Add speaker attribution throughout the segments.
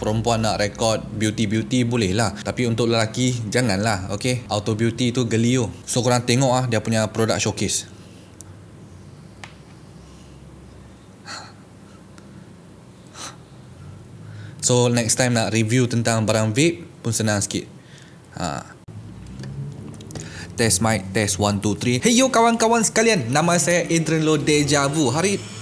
Speaker 1: perempuan nak rekod beauty-beauty boleh lah tapi untuk lelaki janganlah okey auto beauty tu gelio so korang tengok ah dia punya produk showcase So next time nak review tentang barang VIP pun senang sikit. Ha. Test mic, test 1, 2, 3. Hey yo kawan-kawan sekalian. Nama saya Adrian Lo Deja Vu. Hari...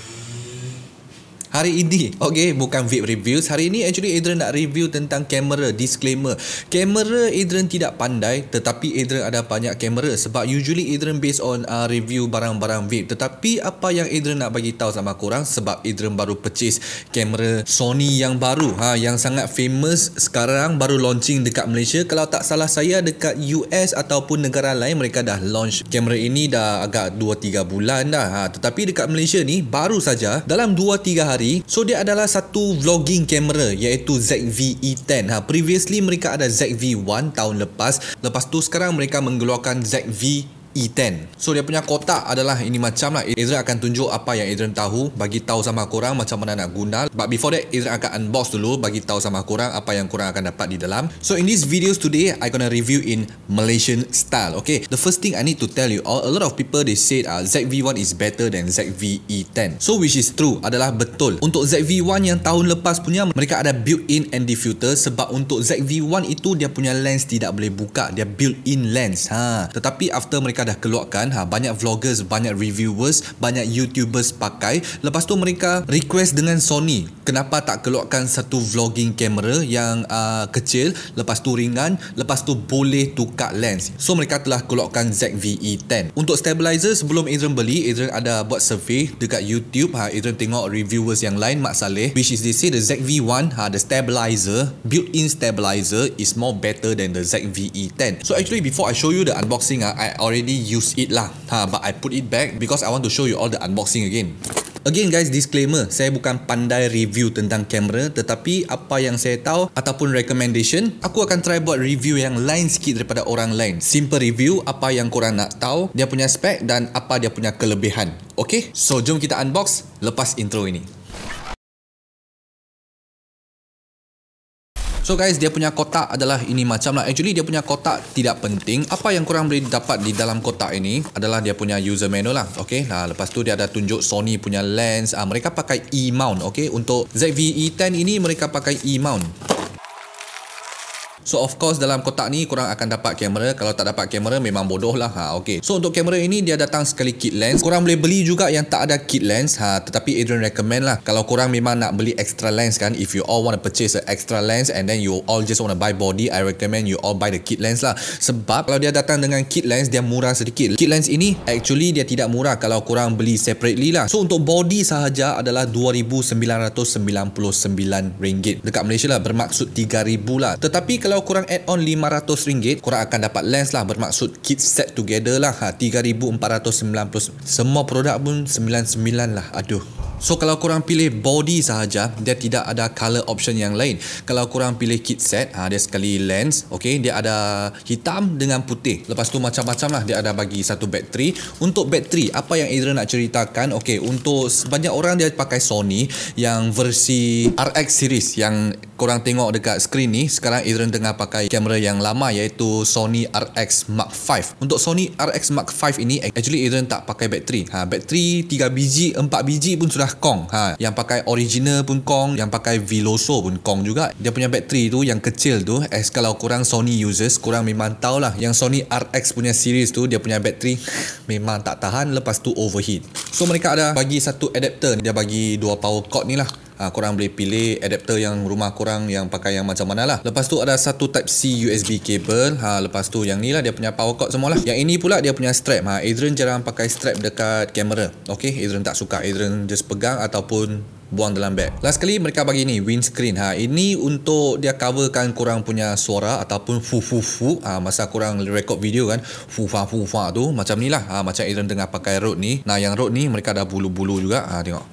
Speaker 1: Hari ini, okay, bukan vape reviews. Hari ini actually Adrian nak review tentang kamera. Disclaimer, kamera Adrian tidak pandai tetapi Adrian ada banyak kamera sebab usually Adrian based on uh, review barang-barang vape. Tetapi apa yang Adrian nak bagi tahu sama korang sebab Adrian baru purchase kamera Sony yang baru. ha, Yang sangat famous sekarang baru launching dekat Malaysia. Kalau tak salah saya dekat US ataupun negara lain mereka dah launch kamera ini dah agak 2-3 bulan dah. Ha, tetapi dekat Malaysia ni baru saja dalam 2-3 hari hari. So dia adalah satu vlogging camera, iaitu ZV E10. Ha, previously mereka ada ZV1 tahun lepas. Lepas tu sekarang mereka mengeluarkan ZV E10. So dia punya kotak adalah ini macam lah. Ezra akan tunjuk apa yang Ezra tahu. Bagi tahu sama korang macam mana nak guna. But before that, Ezra akan unbox dulu. Bagi tahu sama korang apa yang korang akan dapat di dalam. So in this video today, I gonna review in Malaysian style. Okay, the first thing I need to tell you all. A lot of people they said uh, ZV-1 is better than ZV E10. So which is true adalah betul. Untuk ZV-1 yang tahun lepas punya, mereka ada built-in ND filter Sebab untuk ZV-1 itu, dia punya lens tidak boleh buka. Dia built-in lens. ha. Tetapi after mereka dah keluarkan ha, banyak vloggers banyak reviewers banyak youtubers pakai lepas tu mereka request dengan Sony kenapa tak keluarkan satu vlogging kamera yang uh, kecil lepas tu ringan lepas tu boleh tukar lens so mereka telah keluarkan ZV-E10 untuk stabilizer sebelum Adrian beli Adrian ada buat survey dekat YouTube ha, Adrian tengok reviewers yang lain Mak Saleh which is they say the ZV-1 ha, the stabilizer built-in stabilizer is more better than the ZV-E10 so actually before I show you the unboxing ha, I already Use it lah. Ha, but I put it back because I want to show you all the unboxing again. Again guys, disclaimer, saya bukan pandai review tentang kamera tetapi apa yang saya tahu ataupun recommendation, aku akan try buat review yang lain sikit daripada orang lain. Simple review apa yang korang nak tahu, dia punya spek dan apa dia punya kelebihan. Okay, so jom kita unbox lepas intro ini. So guys, dia punya kotak adalah ini macam lah. Actually, dia punya kotak tidak penting. Apa yang kurang boleh dapat di dalam kotak ini adalah dia punya user menu lah. Okay, nah, lepas tu dia ada tunjuk Sony punya lens. Ah, mereka pakai E-mount, okay? Untuk ZV-E10 ini, mereka pakai E-mount. So of course dalam kotak ni kurang akan dapat kamera. Kalau tak dapat kamera memang bodoh lah. Ha, okay. So untuk kamera ini dia datang sekali kit lens. kurang boleh beli juga yang tak ada kit lens. Ha, tetapi Adrian recommend lah. Kalau kurang memang nak beli extra lens kan. If you all want to purchase an extra lens and then you all just want to buy body. I recommend you all buy the kit lens lah. Sebab kalau dia datang dengan kit lens dia murah sedikit. Kit lens ini actually dia tidak murah kalau kurang beli separately lah. So untuk body sahaja adalah rm ringgit Dekat Malaysia lah bermaksud RM3,000 lah. Tetapi kalau kalau kurang add on RM500 korang akan dapat lens lah bermaksud kit set together lah ha, 3490 semua produk pun 99 lah aduh So kalau korang pilih body sahaja Dia tidak ada color option yang lain Kalau korang pilih kit set ha, Dia sekali lens okay, Dia ada hitam dengan putih Lepas tu macam-macam lah Dia ada bagi satu bateri Untuk bateri Apa yang Adrian nak ceritakan okay, Untuk banyak orang dia pakai Sony Yang versi RX series Yang korang tengok dekat skrin ni sekarang Adrian tengah pakai kamera yang lama iaitu Sony RX Mark V. untuk Sony RX Mark V ini actually Adrian tak pakai bateri ha, bateri 3 biji 4 biji pun sudah kong ha, yang pakai original pun kong yang pakai Veloso pun kong juga dia punya bateri tu yang kecil tu as kalau korang Sony users korang memang lah. yang Sony RX punya series tu dia punya bateri memang tak tahan lepas tu overheat so mereka ada bagi satu adapter dia bagi dua power cord ni lah ha, korang boleh pilih adapter yang rumah korang yang pakai yang macam mana lah lepas tu ada satu type C USB cable ha, lepas tu yang ni lah dia punya power cord semua lah yang ini pula dia punya strap ha, Adrian jarang pakai strap dekat kamera ok Adrian tak suka Adrian just pegang ataupun buang dalam bag. last kali mereka bagi ni windscreen ha, ini untuk dia coverkan korang punya suara ataupun fu fu fu ha, masa korang record video kan fu fa fu fa tu macam ni lah ha, macam Adrian tengah pakai road ni nah yang road ni mereka ada bulu-bulu juga ha, tengok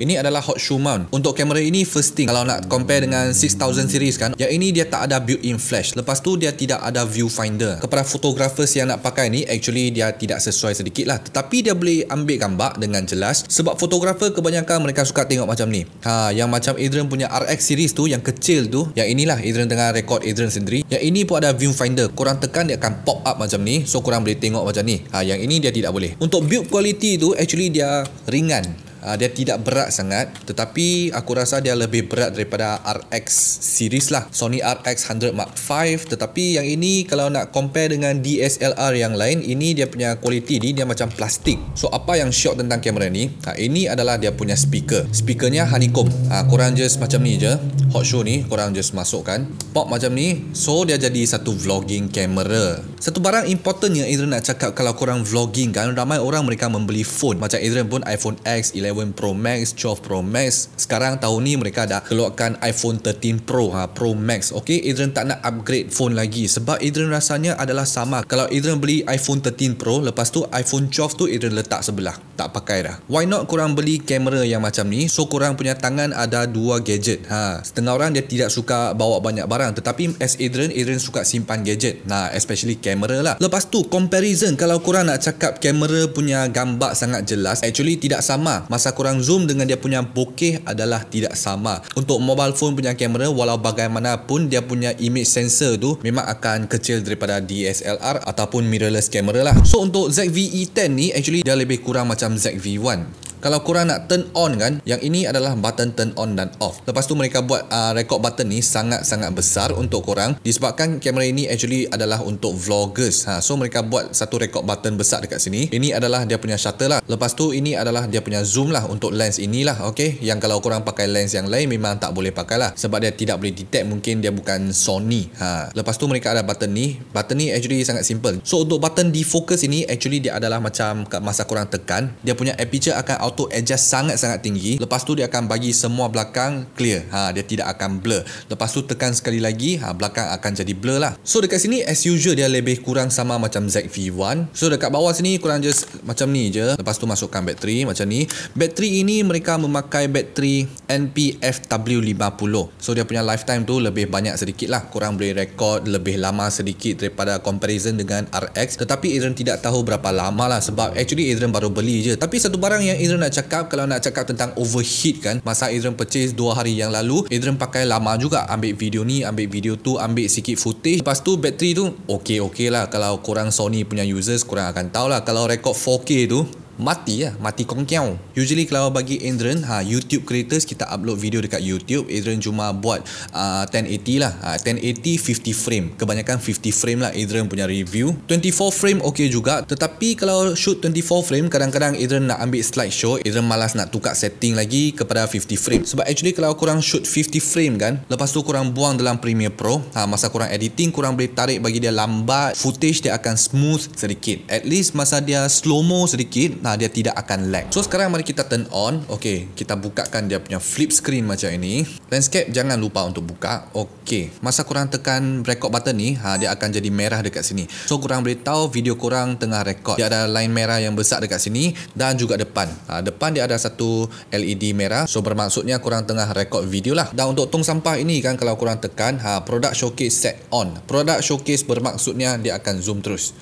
Speaker 1: ini adalah hot shoe mount. Untuk kamera ini first thing kalau nak compare dengan 6000 series kan, yang ini dia tak ada built-in flash. Lepas tu dia tidak ada viewfinder. Kepada fotografer yang nak pakai ni actually dia tidak sesuai sedikit lah. Tetapi dia boleh ambil gambar dengan jelas sebab fotografer kebanyakan mereka suka tengok macam ni. Ha, yang macam Adrian punya RX series tu yang kecil tu, yang inilah Adrian tengah record Adrian sendiri. Yang ini pun ada viewfinder. Korang tekan dia akan pop up macam ni. So korang boleh tengok macam ni. Ha, yang ini dia tidak boleh. Untuk build quality tu actually dia ringan uh, dia tidak berat sangat tetapi aku rasa dia lebih berat daripada RX series lah Sony RX 100 Mark 5 tetapi yang ini kalau nak compare dengan DSLR yang lain ini dia punya kualiti ni dia macam plastik so apa yang shock tentang kamera ni uh, ini adalah dia punya speaker speakernya honeycomb uh, ah, korang just macam ni je hot show ni korang just masukkan pop macam ni so dia jadi satu vlogging kamera satu barang important yang Adrian nak cakap kalau korang vlogging kan ramai orang mereka membeli phone macam Adrian pun iPhone X 11 11 Pro Max, 12 Pro Max. Sekarang tahun ni mereka dah keluarkan iPhone 13 Pro ha, Pro Max. Okey, Adrian tak nak upgrade phone lagi sebab Adrian rasanya adalah sama. Kalau Adrian beli iPhone 13 Pro, lepas tu iPhone 12 tu Adrian letak sebelah. Tak pakai dah. Why not kurang beli kamera yang macam ni? So kurang punya tangan ada dua gadget. Ha, setengah orang dia tidak suka bawa banyak barang tetapi as Adrian, Adrian suka simpan gadget. Nah, especially kamera lah. Lepas tu comparison kalau kurang nak cakap kamera punya gambar sangat jelas, actually tidak sama. Mas masa korang zoom dengan dia punya bokeh adalah tidak sama. Untuk mobile phone punya kamera walau bagaimanapun dia punya image sensor tu memang akan kecil daripada DSLR ataupun mirrorless camera lah. So untuk ZV-E10 ni actually dia lebih kurang macam ZV-1 kalau korang nak turn on kan yang ini adalah button turn on dan off lepas tu mereka buat uh, record button ni sangat-sangat besar untuk korang disebabkan kamera ini actually adalah untuk vloggers ha, so mereka buat satu record button besar dekat sini ini adalah dia punya shutter lah lepas tu ini adalah dia punya zoom lah untuk lens inilah Okay, yang kalau korang pakai lens yang lain memang tak boleh pakai lah sebab dia tidak boleh detect mungkin dia bukan Sony ha. lepas tu mereka ada button ni button ni actually sangat simple so untuk button defocus ini actually dia adalah macam masa korang tekan dia punya aperture akan out auto adjust sangat-sangat tinggi lepas tu dia akan bagi semua belakang clear ha, dia tidak akan blur lepas tu tekan sekali lagi ha, belakang akan jadi blur lah so dekat sini as usual dia lebih kurang sama macam ZV1 so dekat bawah sini kurang just macam ni je lepas tu masukkan bateri macam ni bateri ini mereka memakai bateri NPFW50 so dia punya lifetime tu lebih banyak sedikit lah kurang boleh record lebih lama sedikit daripada comparison dengan RX tetapi Adrian tidak tahu berapa lama lah sebab actually Adrian baru beli je tapi satu barang yang Adrian nak cakap kalau nak cakap tentang overheat kan masa Adrian purchase dua hari yang lalu Adrian pakai lama juga ambil video ni ambil video tu ambil sikit footage lepas tu bateri tu ok ok lah kalau korang Sony punya users korang akan tahu lah kalau rekod 4K tu mati lah mati kongkiau usually kalau bagi Adrian ha, YouTube creators kita upload video dekat YouTube Adrian cuma buat uh, ah, 1080 lah uh, 1080 50 frame kebanyakan 50 frame lah Adrian punya review 24 frame okey juga tetapi kalau shoot 24 frame kadang-kadang Adrian nak ambil slideshow Adrian malas nak tukar setting lagi kepada 50 frame sebab actually kalau korang shoot 50 frame kan lepas tu korang buang dalam Premiere Pro ha, masa korang editing korang boleh tarik bagi dia lambat footage dia akan smooth sedikit at least masa dia slow-mo sedikit ha, ha, dia tidak akan lag. So sekarang mari kita turn on. Okey, kita bukakan dia punya flip screen macam ini. Landscape jangan lupa untuk buka. Okey, masa kurang tekan record button ni, ha, dia akan jadi merah dekat sini. So kurang boleh tahu video kurang tengah record. Dia ada line merah yang besar dekat sini dan juga depan. Ha, depan dia ada satu LED merah. So bermaksudnya kurang tengah record video lah. Dan untuk tong sampah ini kan kalau kurang tekan, ha, product showcase set on. Product showcase bermaksudnya dia akan zoom terus.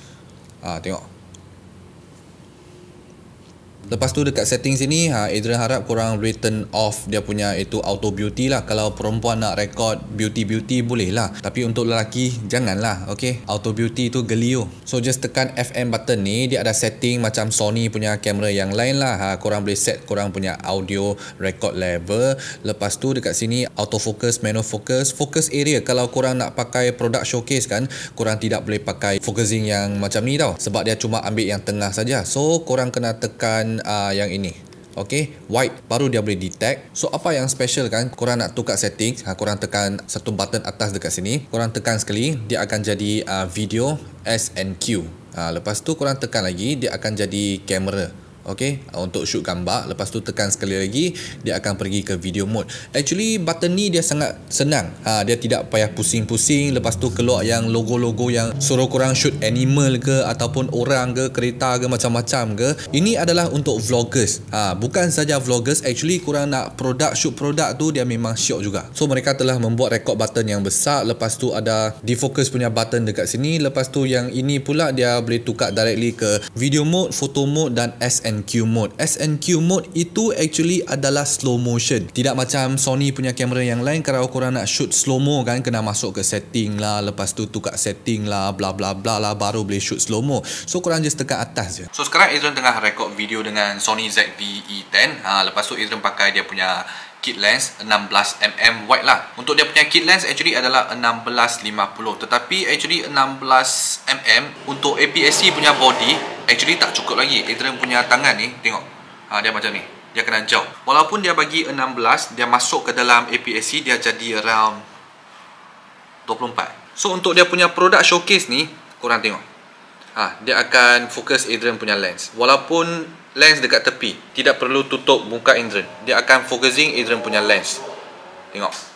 Speaker 1: Ha, Tengok. Lepas tu dekat setting sini ha, Adrian harap korang written off dia punya itu auto beauty lah Kalau perempuan nak record beauty-beauty boleh lah Tapi untuk lelaki janganlah, lah okay? Auto beauty tu gelio So just tekan FM button ni Dia ada setting macam Sony punya kamera yang lain lah ha, Korang boleh set korang punya audio record level Lepas tu dekat sini autofocus, manual focus Focus area kalau korang nak pakai produk showcase kan Korang tidak boleh pakai focusing yang macam ni tau Sebab dia cuma ambil yang tengah saja. So korang kena tekan uh, yang ini Okay, white baru dia boleh detect. So apa yang special kan? Korang nak tukar setting, ha, korang tekan satu button atas dekat sini. Korang tekan sekali, dia akan jadi uh, video S and Q. Ha, lepas tu korang tekan lagi, dia akan jadi camera. Okay, untuk shoot gambar lepas tu tekan sekali lagi dia akan pergi ke video mode actually button ni dia sangat senang ha dia tidak payah pusing-pusing lepas tu keluar yang logo-logo yang suruh kurang shoot animal ke ataupun orang ke kereta ke macam-macam ke ini adalah untuk vloggers ha bukan saja vloggers actually kurang nak produk shoot produk tu dia memang syok juga so mereka telah membuat record button yang besar lepas tu ada defocus punya button dekat sini lepas tu yang ini pula dia boleh tukar directly ke video mode photo mode dan SN SNQ mode. SNQ mode itu actually adalah slow motion. Tidak macam Sony punya kamera yang lain kalau korang nak shoot slow mo kan kena masuk ke setting lah lepas tu tukar setting lah bla bla bla lah baru boleh shoot slow mo. So korang just tekan atas je. So sekarang Ezron tengah rekod video dengan Sony ZV-E10. Ha, lepas tu Ezron pakai dia punya kit lens 16mm wide lah untuk dia punya kit lens actually adalah 16-50 tetapi actually 16mm untuk APS-C punya body actually tak cukup lagi Adrian punya tangan ni tengok ha, dia macam ni dia kena jauh walaupun dia bagi 16 dia masuk ke dalam APS-C dia jadi around 24 so untuk dia punya produk showcase ni korang tengok ha, dia akan fokus Adrian punya lens walaupun lens dekat tepi tidak perlu tutup muka indren. dia akan focusing indren punya lens tengok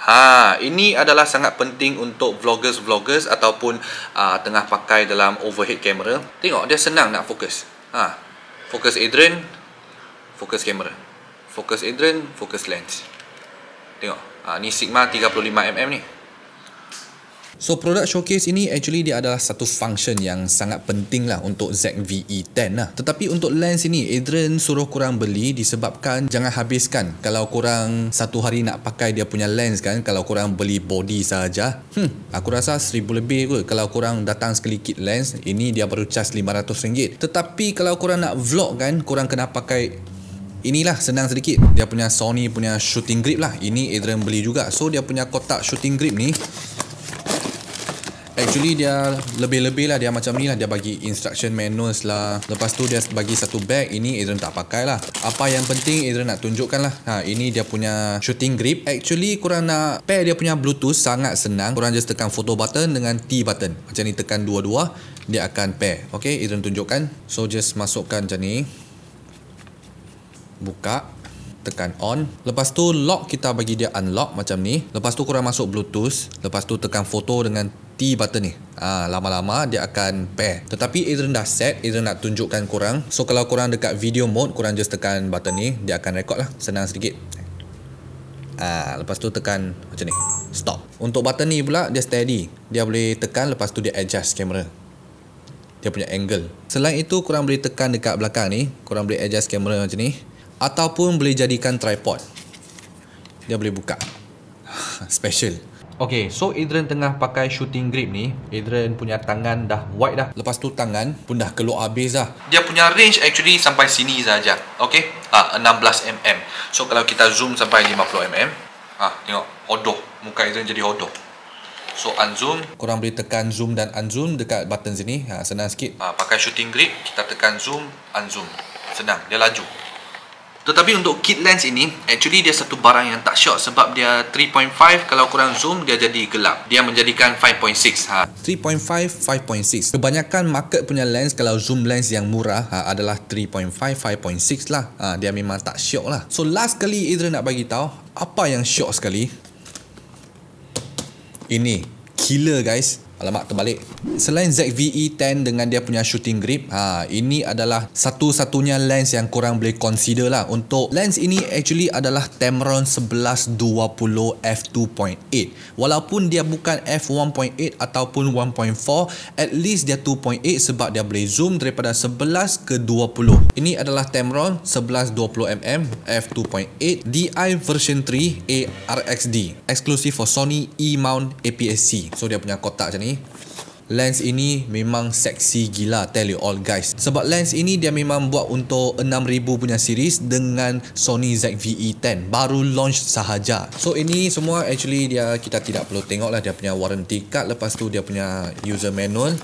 Speaker 1: Ha, ini adalah sangat penting untuk vloggers-vloggers ataupun uh, tengah pakai dalam overhead camera tengok dia senang nak fokus ha, fokus Adrian fokus camera, fokus Adrian fokus lens tengok ha, ni Sigma 35mm ni So product showcase ini actually dia adalah satu function yang sangat penting lah untuk ZV-E10 lah. Tetapi untuk lens ini, Adrian suruh kurang beli disebabkan jangan habiskan. Kalau kurang satu hari nak pakai dia punya lens kan, kalau kurang beli body saja, hmm, aku rasa seribu lebih kot. Kalau kurang datang sekali lens, ini dia baru charge lima ratus ringgit. Tetapi kalau kurang nak vlog kan, kurang kena pakai Inilah senang sedikit Dia punya Sony punya shooting grip lah Ini Adrian beli juga So dia punya kotak shooting grip ni Actually dia lebih-lebih lah dia macam ni lah dia bagi instruction manuals lah Lepas tu dia bagi satu bag ini Adrian tak pakai lah Apa yang penting Adrian nak tunjukkan lah ha, Ini dia punya shooting grip Actually kurang nak pair dia punya bluetooth sangat senang Kurang just tekan photo button dengan T button Macam ni tekan dua-dua dia akan pair Okay Adrian tunjukkan So just masukkan macam ni Buka tekan on lepas tu lock kita bagi dia unlock macam ni lepas tu korang masuk bluetooth lepas tu tekan foto dengan T button ni Ah lama-lama dia akan pair tetapi Adrian dah set Adrian nak tunjukkan kurang. so kalau kurang dekat video mode kurang just tekan button ni dia akan record lah senang sedikit Ah ha, lepas tu tekan macam ni stop untuk button ni pula dia steady dia boleh tekan lepas tu dia adjust kamera dia punya angle selain itu kurang boleh tekan dekat belakang ni kurang boleh adjust kamera macam ni ataupun boleh jadikan tripod dia boleh buka special Okay, so Adrian tengah pakai shooting grip ni Adrian punya tangan dah wide dah Lepas tu tangan pun dah keluar habis dah Dia punya range actually sampai sini saja. Okay, ah, 16mm So kalau kita zoom sampai 50mm ah, Tengok, hodoh Muka Adrian jadi hodoh So unzoom Korang boleh tekan zoom dan unzoom dekat button sini ah, Senang sikit ah, Pakai shooting grip, kita tekan zoom, unzoom Senang, dia laju tetapi untuk kit lens ini actually dia satu barang yang tak syok sebab dia 3.5 kalau kurang zoom dia jadi gelap. Dia menjadikan 5.6 ha. 3.5 5.6. Kebanyakan market punya lens kalau zoom lens yang murah ha, adalah 3.5 5.6 lah. Ha, dia memang tak syok lah. So last kali Idra nak bagi tahu apa yang syok sekali. Ini killer guys. Alamak terbalik. Selain ZV-E10 dengan dia punya shooting grip, ha, ini adalah satu-satunya lens yang kurang boleh consider lah. Untuk lens ini actually adalah Tamron 11-20 f2.8. Walaupun dia bukan f1.8 ataupun 1.4, at least dia 2.8 sebab dia boleh zoom daripada 11 ke 20. Ini adalah Tamron 11-20mm f2.8 DI version 3 ARXD. Exclusive for Sony E-mount APS-C. So dia punya kotak macam ni. Lens ini memang seksi gila tell you all guys Sebab lens ini dia memang buat untuk 6000 punya series Dengan Sony ZV-E10 Baru launch sahaja So ini semua actually dia kita tidak perlu tengok lah Dia punya warranty card Lepas tu dia punya user manual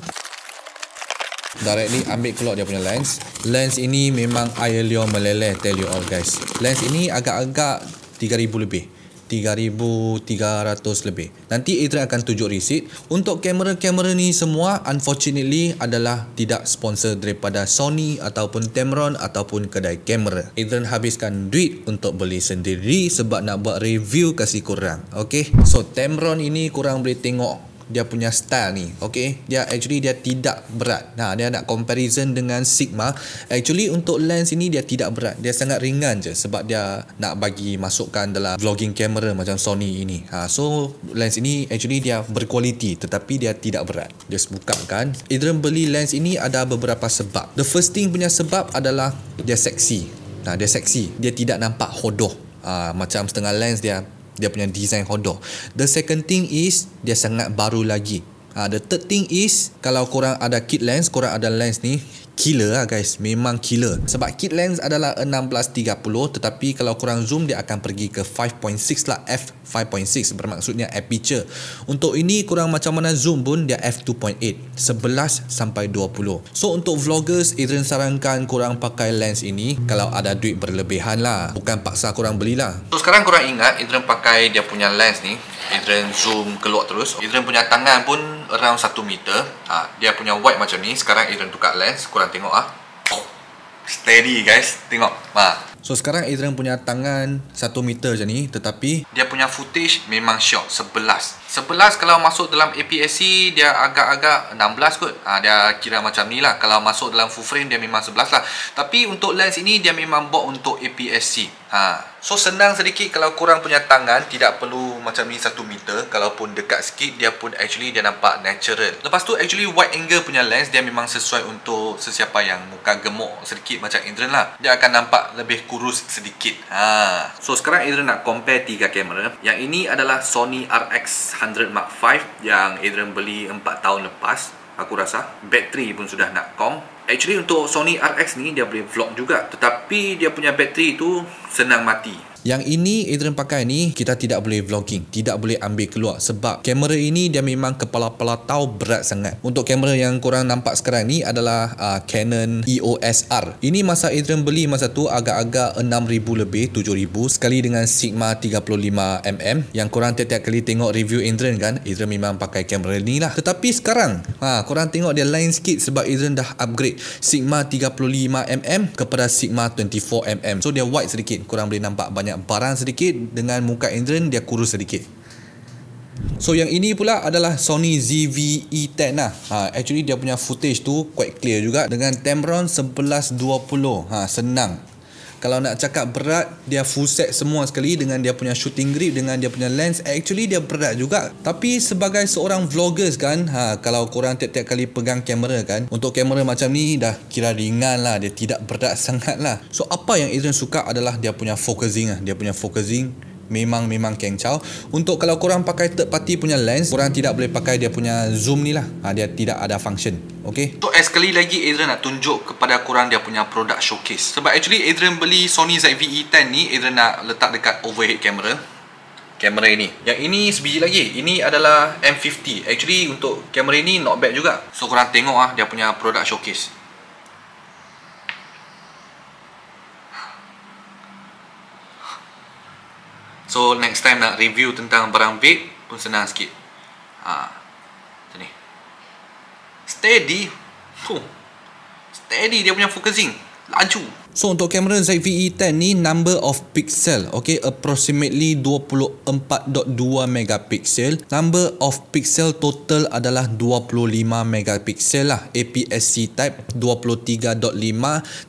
Speaker 1: Directly ambil keluar dia punya lens Lens ini memang air liur meleleh tell you all guys Lens ini agak-agak 3000 lebih 3,300 lebih. Nanti Adrian akan tunjuk receipt. Untuk kamera-kamera ni semua unfortunately adalah tidak sponsor daripada Sony ataupun Tamron ataupun kedai kamera. Adrian habiskan duit untuk beli sendiri sebab nak buat review kasih kurang. Okay? So Tamron ini kurang boleh tengok dia punya style ni okay dia actually dia tidak berat nah dia nak comparison dengan Sigma actually untuk lens ini dia tidak berat dia sangat ringan je sebab dia nak bagi masukkan dalam vlogging camera macam Sony ini ha, so lens ini actually dia berkualiti tetapi dia tidak berat dia buka kan Idram beli lens ini ada beberapa sebab the first thing punya sebab adalah dia seksi nah dia seksi dia tidak nampak hodoh Uh, macam setengah lens dia dia punya design hodoh. the second thing is dia sangat baru lagi uh, the third thing is kalau korang ada kit lens korang ada lens ni killer lah guys memang killer sebab kit lens adalah 16-30 tetapi kalau kurang zoom dia akan pergi ke 5.6 lah f 5.6 bermaksudnya aperture untuk ini kurang macam mana zoom pun dia f2.8 11 sampai 20 so untuk vloggers Adrian sarankan kurang pakai lens ini kalau ada duit berlebihan lah bukan paksa kurang belilah so sekarang kurang ingat Adrian pakai dia punya lens ni Adrian zoom keluar terus Adrian punya tangan pun around 1 meter ha, dia punya wide macam ni sekarang Adrian tukar lens korang tengok ah steady guys tengok ha. so sekarang Adrian punya tangan 1 meter je ni tetapi dia punya footage memang short 11 Sebelas kalau masuk dalam APS-C dia agak-agak 16 kot ha, dia kira macam ni lah kalau masuk dalam full frame dia memang 11 lah tapi untuk lens ini dia memang bawa untuk APS-C ha. so senang sedikit kalau kurang punya tangan tidak perlu macam ni 1 meter kalaupun dekat sikit dia pun actually dia nampak natural lepas tu actually wide angle punya lens dia memang sesuai untuk sesiapa yang muka gemuk sedikit macam Adrian lah dia akan nampak lebih kurus sedikit ha. so sekarang Adrian nak compare 3 kamera yang ini adalah Sony RX 600 Mark 5 yang Adrian beli 4 tahun lepas aku rasa bateri pun sudah nak kom actually untuk Sony RX ni dia boleh vlog juga tetapi dia punya bateri tu senang mati yang ini Adrian pakai ni kita tidak boleh vlogging, tidak boleh ambil keluar sebab kamera ini dia memang kepala-pala tau berat sangat. Untuk kamera yang kurang nampak sekarang ni adalah uh, Canon EOS R. Ini masa Adrian beli masa tu agak-agak 6000 lebih, 7000 sekali dengan Sigma 35mm yang kurang tiap-tiap kali tengok review Adrian kan, Adrian memang pakai kamera ni lah. Tetapi sekarang, ha, kurang tengok dia lain sikit sebab Adrian dah upgrade Sigma 35mm kepada Sigma 24mm. So dia wide sedikit, kurang boleh nampak banyak banyak barang sedikit dengan muka Adrian dia kurus sedikit. So yang ini pula adalah Sony ZV-E10 lah. Ha, actually dia punya footage tu quite clear juga dengan Tamron 1120. Ha, senang kalau nak cakap berat dia full set semua sekali dengan dia punya shooting grip dengan dia punya lens actually dia berat juga tapi sebagai seorang vloggers kan ha, kalau korang tiap-tiap kali pegang kamera kan untuk kamera macam ni dah kira ringan lah dia tidak berat sangat lah so apa yang Adrian suka adalah dia punya focusing lah dia punya focusing memang-memang kengcau untuk kalau korang pakai third party punya lens korang tidak boleh pakai dia punya zoom ni lah ha, dia tidak ada function Okay. untuk so, sekali lagi Adrian nak tunjuk kepada korang dia punya product showcase sebab actually Adrian beli Sony ZV-E10 ni Adrian nak letak dekat overhead camera kamera ini yang ini sebiji lagi ini adalah M50 actually untuk kamera ini not bad juga so korang tengok ah dia punya product showcase So next time nak review tentang barang big pun senang sikit. Ha. Macam ni. Steady. Huh. Steady dia punya focusing. Laju. So untuk kamera ZV-E10 ni number of pixel okay, approximately 24.2 megapixel number of pixel total adalah 25 megapixel lah APS-C type 23.5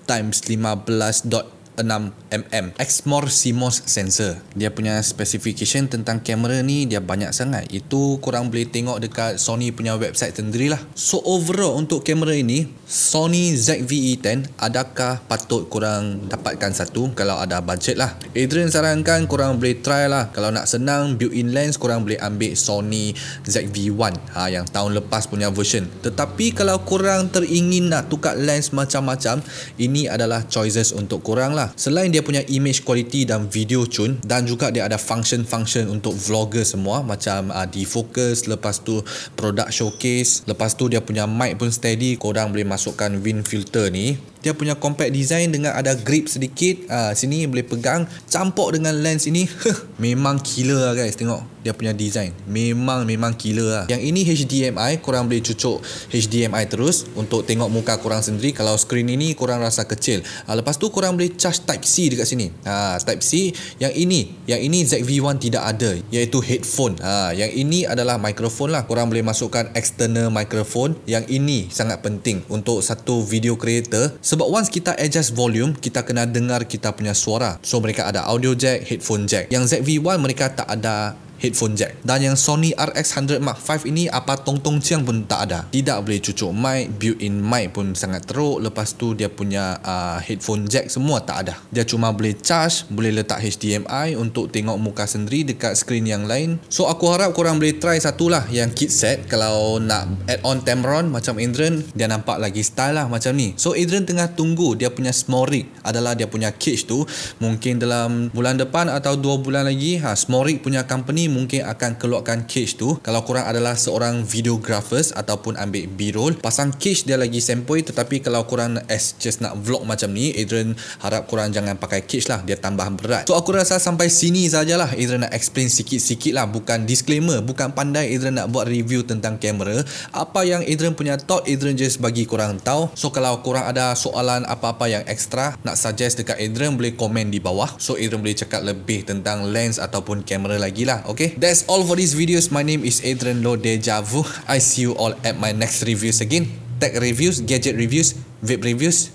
Speaker 1: times 15.8 6mm Exmor CMOS sensor dia punya specification tentang kamera ni dia banyak sangat itu kurang boleh tengok dekat Sony punya website sendiri lah so overall untuk kamera ini Sony zv 10 e adakah patut kurang dapatkan satu kalau ada budget lah Adrian sarankan kurang boleh try lah kalau nak senang built-in lens kurang boleh ambil Sony ZV-1 e ha, yang tahun lepas punya version tetapi kalau kurang teringin nak tukar lens macam-macam ini adalah choices untuk kurang lah selain dia punya image quality dan video tune dan juga dia ada function-function untuk vlogger semua macam uh, defocus lepas tu product showcase lepas tu dia punya mic pun steady kurang boleh masukkan wind filter ni dia punya compact design dengan ada grip sedikit uh, sini boleh pegang campur dengan lens ini huh, memang killer lah guys tengok dia punya design memang memang killer lah yang ini HDMI korang boleh cucuk HDMI terus untuk tengok muka korang sendiri kalau screen ini korang rasa kecil uh, lepas tu korang boleh charge type C dekat sini uh, type C yang ini yang ini ZV-1 tidak ada iaitu headphone uh, yang ini adalah microphone lah korang boleh masukkan external microphone yang ini sangat penting untuk untuk satu video creator sebab once kita adjust volume kita kena dengar kita punya suara so mereka ada audio jack headphone jack yang ZV-1 mereka tak ada headphone jack dan yang Sony RX100 Mark 5 ini apa tong tong ciang pun tak ada tidak boleh cucuk mic built in mic pun sangat teruk lepas tu dia punya uh, headphone jack semua tak ada dia cuma boleh charge boleh letak HDMI untuk tengok muka sendiri dekat screen yang lain so aku harap korang boleh try satu lah yang kit set kalau nak add on Tamron macam Adrian dia nampak lagi style lah macam ni so Adrian tengah tunggu dia punya small rig adalah dia punya cage tu mungkin dalam bulan depan atau dua bulan lagi ha, small rig punya company mungkin akan keluarkan cage tu kalau korang adalah seorang videographers ataupun ambil b-roll pasang cage dia lagi sempoi tetapi kalau korang as just nak vlog macam ni Adrian harap korang jangan pakai cage lah dia tambah berat so aku rasa sampai sini sajalah Adrian nak explain sikit-sikit lah bukan disclaimer bukan pandai Adrian nak buat review tentang kamera apa yang Adrian punya thought Adrian just bagi korang tahu so kalau korang ada soalan apa-apa yang extra nak suggest dekat Adrian boleh komen di bawah so Adrian boleh cakap lebih tentang lens ataupun kamera lagi lah ok okay that's all for these videos my name is adrian lo deja vu i see you all at my next reviews again tech reviews gadget reviews vape reviews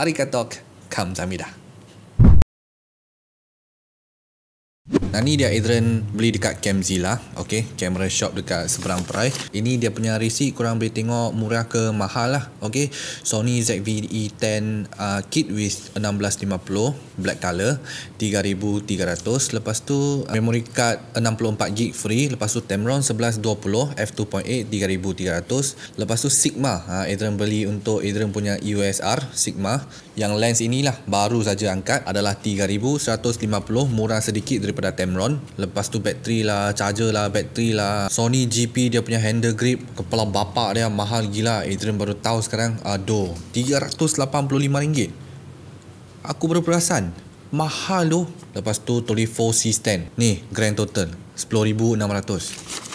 Speaker 1: arigatok kamsamida Nah ni dia Adrian beli dekat Camzilla Okay Camera shop dekat seberang perai Ini dia punya receipt kurang boleh tengok Murah ke mahal lah Okay Sony ZV-E10 uh, Kit with 1650 Black colour 3300 Lepas tu uh, Memory card 64GB free Lepas tu Tamron 1120 F2.8 3300 Lepas tu Sigma uh, Adrian beli untuk Adrian punya USR Sigma Yang lens inilah Baru saja angkat Adalah 3150 Murah sedikit daripada Tamron lepas tu bateri lah charger lah bateri lah Sony GP dia punya handle grip kepala bapak dia mahal gila Adrian baru tahu sekarang aduh RM385 aku baru perasan mahal tu lepas tu 24 C stand ni grand total 10600